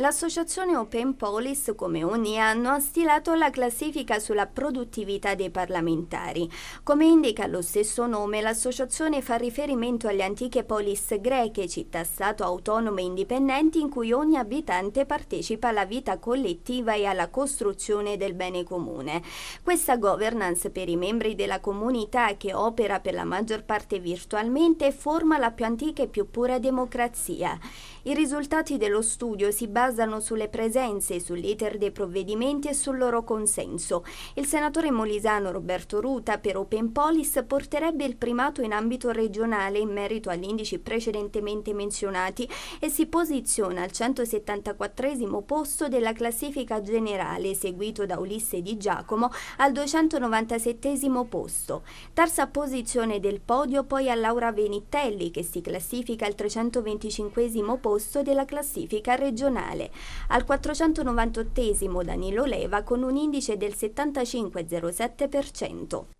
L'associazione Open Polis, come ogni anno, ha stilato la classifica sulla produttività dei parlamentari. Come indica lo stesso nome, l'associazione fa riferimento alle antiche polis greche, città-stato autonome e indipendenti in cui ogni abitante partecipa alla vita collettiva e alla costruzione del bene comune. Questa governance per i membri della comunità, che opera per la maggior parte virtualmente, forma la più antica e più pura democrazia. I risultati dello studio si basano basano sulle presenze, sull'iter dei provvedimenti e sul loro consenso. Il senatore molisano Roberto Ruta per Open Polis porterebbe il primato in ambito regionale in merito agli indici precedentemente menzionati e si posiziona al 174 posto della classifica generale, seguito da Ulisse Di Giacomo al 297 posto. Terza posizione del podio poi a Laura Venitelli che si classifica al 325 posto della classifica regionale fiscale. Al 498 Danilo Leva con un indice del 75,07%.